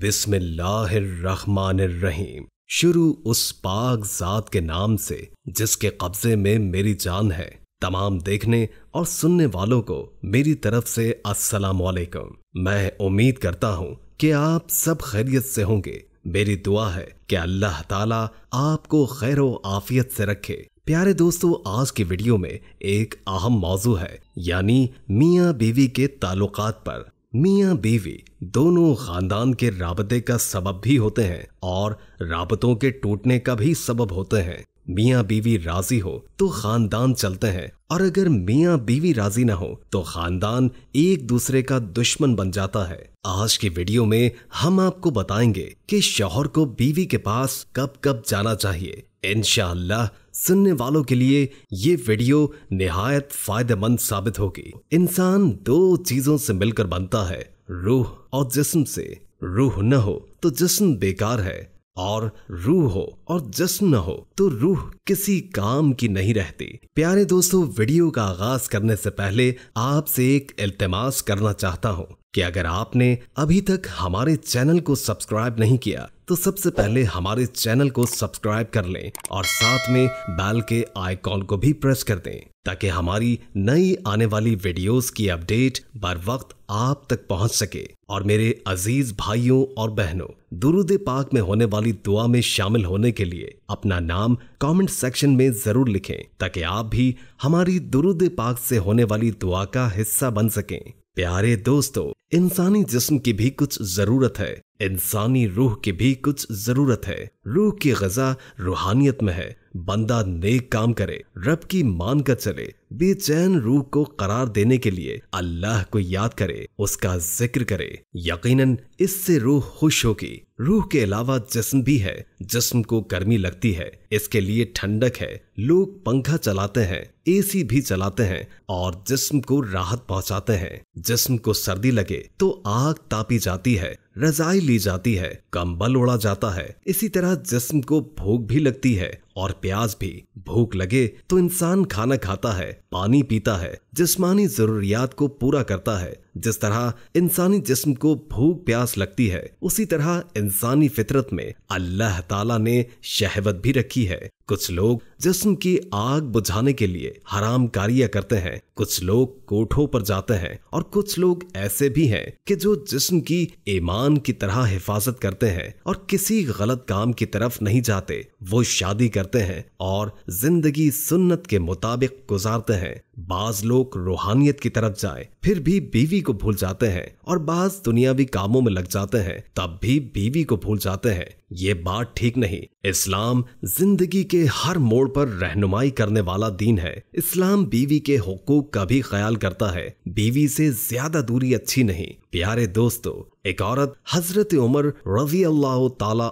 बिस्मिल्लाहिर्रहमानिर्रहीम शुरू उस पाक जात के नाम से जिसके कब्जे में मेरी जान है तमाम देखने और सुनने वालों को मेरी तरफ से अस्सलाम वालेकुम मैं उम्मीद करता हूँ कि आप सब खैरियत से होंगे मेरी दुआ है कि अल्लाह ताला आपको खैर आफियत से रखे प्यारे दोस्तों आज की वीडियो में एक अहम मौजू है यानी मियाँ बीवी के ताल्लुकात पर मियाँ बीवी दोनों खानदान के राबते का सबब भी होते हैं और राबतों के टूटने का भी सबब होते हैं मियाँ बीवी राजी हो तो खानदान चलते हैं और अगर मियाँ बीवी राजी ना हो तो खानदान एक दूसरे का दुश्मन बन जाता है आज की वीडियो में हम आपको बताएंगे कि शोहर को बीवी के पास कब कब जाना चाहिए इनशाला सुनने वालों के लिए ये वीडियो निहायत फायदेमंद साबित होगी इंसान दो चीजों से मिलकर बनता है रूह और जिस्म से रूह न हो तो जिस्म बेकार है और रूह हो और जश्न न हो तो रूह किसी काम की नहीं रहती प्यारे दोस्तों वीडियो का आगाज करने से पहले आपसे एक इल्तमास करना चाहता हूँ कि अगर आपने अभी तक हमारे चैनल को सब्सक्राइब नहीं किया तो सबसे पहले हमारे चैनल को सब्सक्राइब कर लें और साथ में बैल के आइकॉन को भी प्रेस कर दें ताकि हमारी नई आने वाली वीडियोस की अपडेट बर वक्त आप तक पहुंच सके और मेरे अजीज भाइयों और बहनों दुरुदे पाक में होने वाली दुआ में शामिल होने के लिए अपना नाम कमेंट सेक्शन में जरूर लिखें ताकि आप भी हमारी दुरुदे पाक से होने वाली दुआ का हिस्सा बन सकें प्यारे दोस्तों इंसानी जिस्म की भी कुछ जरूरत है इंसानी रूह की भी कुछ जरूरत है रूह की गजा रूहानियत में है बंदा नेक काम करे रब की मान कर चले बेचैन रूह को करार देने के लिए अल्लाह को याद करे उसका जिक्र करे यकीनन इससे रूह खुश होगी रूह के अलावा जिस्म भी है जिस्म को गर्मी लगती है इसके लिए ठंडक है लोग पंखा चलाते हैं एसी भी चलाते हैं और जिस्म को राहत पहुंचाते हैं जिस्म को सर्दी लगे तो आग तापी जाती है रजाई ली जाती है कंबल उड़ा जाता है इसी तरह जिस्म को भूख भी लगती है और प्याज भी भूख लगे तो इंसान खाना खाता है पानी पीता है जिस्मानी जरूरियात को पूरा करता है जिस तरह इंसानी जिस्म को भूख प्यास लगती है उसी तरह इंसानी फितरत में अल्लाह ताला ने शहवत भी रखी है कुछ लोग जिस्म की आग बुझाने के लिए हराम कारिया करते हैं कुछ लोग कोठों पर जाते हैं और कुछ लोग ऐसे भी हैं कि जो जिस्म की ईमान की तरह हिफाजत करते हैं और किसी गलत काम की तरफ नहीं जाते वो शादी करते करते हैं और जिंदगी सुन्नत के मुताबिक गुजारते हैं बाज लोग रूहानियत की तरफ जाए फिर भी बीवी को भूल जाते हैं और बाज दुनियावी कामों में लग जाते हैं तब भी बीवी को भूल जाते हैं ये बात ठीक नहीं इस्लाम जिंदगी के हर मोड़ पर रहनुमाई करने वाला दीन है इस्लाम बीवी के हकूक का भी ख्याल करता है बीवी से ज्यादा दूरी अच्छी नहीं प्यारे दोस्तों एक औरत हजरत उमर रजी अल्लाह तला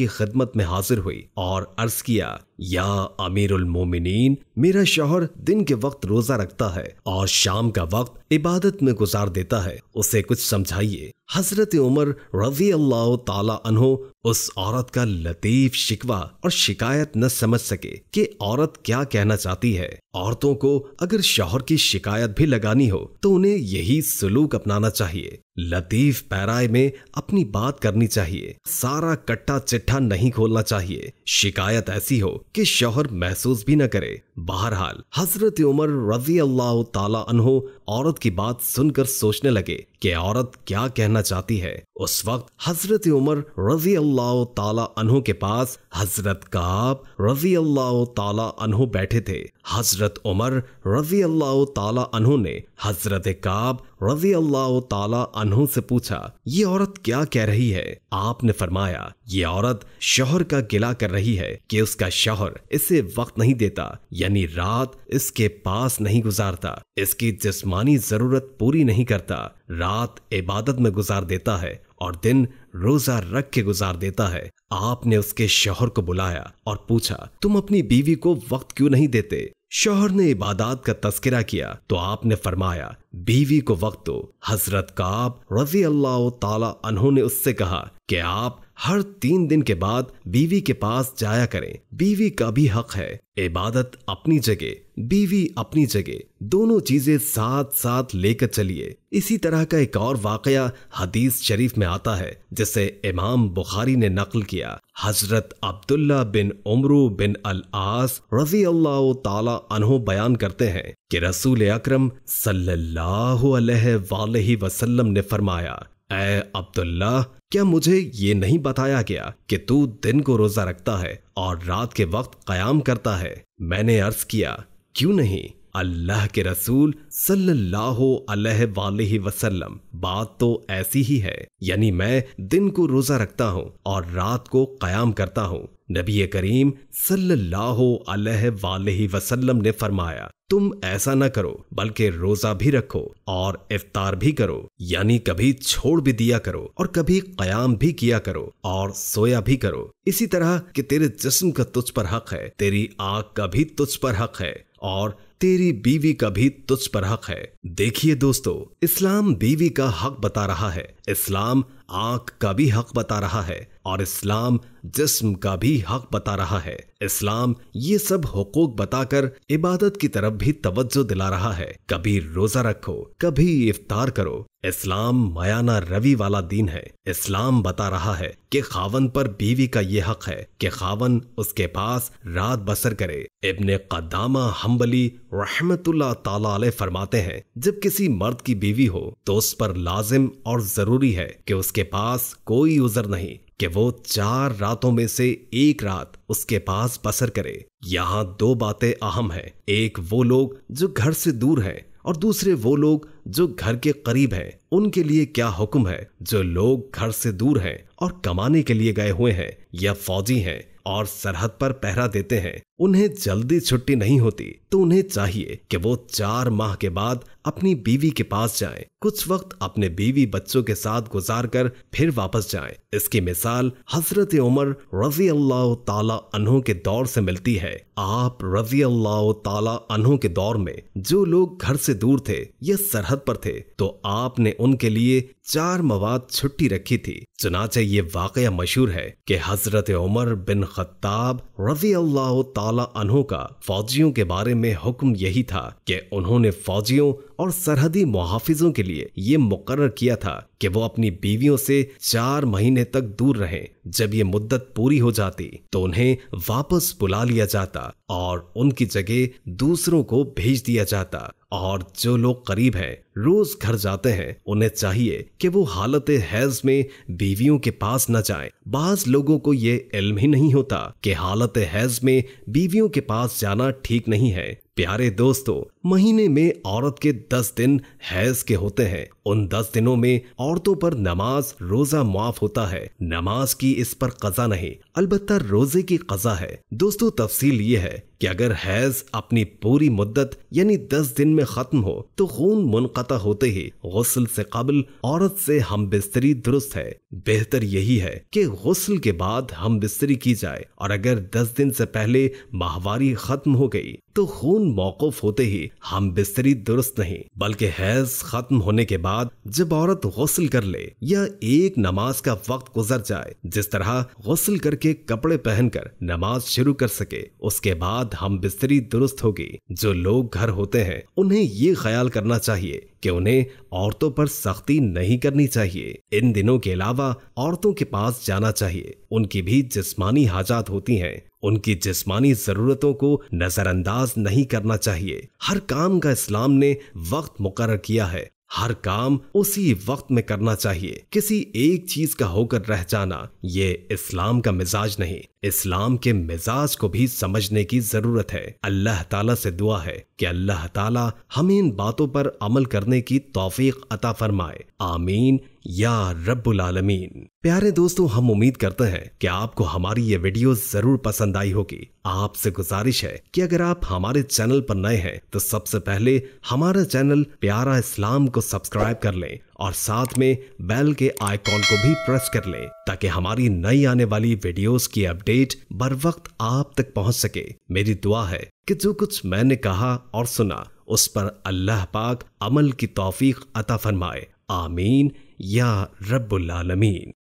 की खिदमत में हाजिर हुई और अर्ज किया या अमीर उलमोमिन मेरा शोहर दिन के वक्त रोजा रखता है और शाम का वक्त इबादत में गुजार देता है उसे कुछ समझाइए हजरत उमर रजी अल्लाह अनहो उस औरत का लतीफ शिकवा और शिकायत न समझ सके कि औरत क्या कहना चाहती है औरतों को अगर शोहर की शिकायत भी लगानी हो तो उन्हें यही सलूक अपनाना चाहिए लतीफ पैराए में अपनी बात करनी चाहिए सारा कट्टा चिट्ठा नहीं खोलना चाहिए शिकायत ऐसी हो कि शौहर महसूस भी न करे बहरहाल हजरत उमर रजी अल्लाह अनहो औरत की बात सुनकर सोचने लगे कि औरत क्या कहना चाहती है उस वक्त हजरत उमर रजी अल्लाह अनहो के पास हजरत काब रजी अल्लाह अनहो बैठे थे हजरत उमर रजी अल्लाह अनहो ने हजरत काब रजी अल्लाह अनहो से पूछा ये औरत क्या कह रही है आपने फरमाया ये औरत शोहर का गिला कर रही है कि उसका शोहर इसे वक्त नहीं देता यानी रात इसके पास नहीं गुजारता इसकी जिस्मानी जरूरत पूरी नहीं करता रात इबादत में गुजार देता है और दिन रोजा रख के गुजार देता है आपने उसके शोहर को बुलाया और पूछा तुम अपनी बीवी को वक्त क्यों नहीं देते शोहर ने इबादत का तस्करा किया तो आपने फरमाया बीवी को वक्त दो हजरत काब रजी अल्लाह तला ने उससे कहा कि आप हर तीन दिन के बाद बीवी के पास जाया करें बीवी का भी हक है इबादत अपनी जगह बीवी अपनी जगह दोनों चीजें साथ साथ लेकर चलिए इसी तरह का एक और वाकया हदीस शरीफ में आता है जिसे इमाम बुखारी ने नकल किया हजरत अब्दुल्ला बिन उमरू बिन अल आस रजी अल्लाह ताला अनहो बयान करते हैं कि रसूल अक्रम सल्लल्लाहु अलैहि वसल्लम ने फरमाया ए अब्दुल्ला क्या मुझे ये नहीं बताया गया कि तू दिन को रोजा रखता है और रात के वक्त कयाम करता है मैंने अर्ज किया क्यों नहीं अल्लाह के रसूल सल्लल्लाहु अलैहि वसल्लम बात तो ऐसी ही है यानी मैं दिन को रोजा रखता हूँ और रात को कयाम करता हूँ नबी करीम सल्लल्लाहु अलैहि वसल्लम ने फरमाया तुम ऐसा न करो बल्कि रोजा भी रखो और इफ्तार भी करो यानी कभी छोड़ भी दिया करो और कभी कयाम भी किया करो और सोया भी करो इसी तरह कि तेरे जिस्म का तुझ पर हक है तेरी आग का भी तुझ पर हक है और तेरी बीवी का भी तुझ पर हक है देखिए दोस्तों इस्लाम बीवी का हक बता रहा है इस्लाम आंख का भी हक बता रहा है और इस्लाम जिस्म का भी हक बता रहा है इस्लाम ये सब हकूक बताकर इबादत की तरफ भी तवज्जो दिला रहा है कभी रोजा रखो कभी इफ्तार करो इस्लाम मयाना रवि वाला दीन है इस्लाम बता रहा है कि खावन पर बीवी का ये हक है कि खावन उसके पास रात बसर करे इब्ने कदामा हम्बली रहमतुल्ला ताला फरमाते हैं जब किसी मर्द की बीवी हो तो उस पर लाजिम और जरूरी है कि उसके पास कोई उजर नहीं कि वो चार रातों में से एक रात उसके पास बसर करे यहां दो बातें अहम है एक वो लोग जो घर से दूर हैं और दूसरे वो लोग जो घर के करीब हैं उनके लिए क्या हुक्म है जो लोग घर से दूर हैं और कमाने के लिए गए हुए हैं या फौजी हैं और सरहद पर पहरा देते हैं उन्हें जल्दी छुट्टी नहीं होती तो उन्हें चाहिए कि वो चार माह के बाद अपनी बीवी के पास जाएं, कुछ वक्त अपने बीवी बच्चों के साथ गुजार कर फिर वापस जाएं। इसकी मिसाल हजरत उमर रजी अल्लाह तहों के दौर से मिलती है आप रजी अल्लाह तहों के दौर में जो लोग घर से दूर थे या सरहद पर थे तो आपने उनके लिए चार मवाद छुट्टी रखी थी चुनाचे ये वाक़ मशहूर है कि हजरत उमर बिन खत्ताब रजी अल्लाह तहों का फौजियों के बारे में हुक्म यही था कि उन्होंने फौजियों और सरहदी मुहाफिजों के लिए ये मुकर किया था कि वो अपनी बीवियों से चार महीने तक दूर रहे जब ये मुद्दत पूरी हो जाती तो उन्हें वापस बुला लिया जाता और उनकी जगह दूसरों को भेज दिया जाता और जो लोग करीब हैं रोज घर जाते हैं उन्हें चाहिए कि वो हालत हैज में बीवियों के पास न जाए बाज लोगों को ये इल्म ही नहीं होता कि हालत हैज में बीवियों के पास जाना ठीक नहीं है प्यारे दोस्तों महीने में औरत के दस दिन हैज के होते हैं उन दस दिनों में औरतों पर नमाज रोजा माफ होता है नमाज की इस पर कजा नहीं अलबत्ता रोजे की कजा है दोस्तों तफसील ये है कि अगर हैज अपनी पूरी मुद्दत यानी दस दिन में खत्म हो तो खून मुनक़ता होते ही गसल से कबल औरत से हम बिस्तरी दुरुस्त है बेहतर यही है कि गसल के बाद हम बिस्तरी की जाए और अगर दस दिन से पहले माहवारी खत्म हो गई तो खून मौकूफ होते ही हम बिस्तरी दुरुस्त नहीं बल्कि हैज खत्म होने के बाद जब औरत गसल कर ले या एक नमाज का वक्त गुजर जाए जिस तरह गसल करके कपड़े पहनकर नमाज शुरू कर सके उसके बाद बाद हम बिस्तरी दुरुस्त होगी जो लोग घर होते हैं उन्हें ये ख्याल करना चाहिए कि उन्हें औरतों पर सख्ती नहीं करनी चाहिए इन दिनों के अलावा औरतों के पास जाना चाहिए उनकी भी जिस्मानी हाजात होती हैं उनकी जिस्मानी ज़रूरतों को नज़रअंदाज नहीं करना चाहिए हर काम का इस्लाम ने वक्त मुकर किया है हर काम उसी वक्त में करना चाहिए किसी एक चीज का होकर रह जाना ये इस्लाम का मिजाज नहीं इस्लाम के मिजाज को भी समझने की जरूरत है अल्लाह ताला से दुआ है कि अल्लाह ताला हमें इन बातों पर अमल करने की तौफीक अता फरमाए आमीन या रब्बुल आलमीन प्यारे दोस्तों हम उम्मीद करते हैं कि आपको हमारी ये वीडियो जरूर पसंद आई होगी आपसे गुजारिश है कि अगर आप हमारे चैनल पर नए हैं तो सबसे पहले हमारा चैनल प्यारा इस्लाम को सब्सक्राइब कर लें और साथ में बेल के आइकॉन को भी प्रेस कर लें ताकि हमारी नई आने वाली वीडियोस की अपडेट बर वक्त आप तक पहुंच सके मेरी दुआ है कि जो कुछ मैंने कहा और सुना उस पर अल्लाह पाक अमल की तौफीक अता फरमाए आमीन يا رب العالمين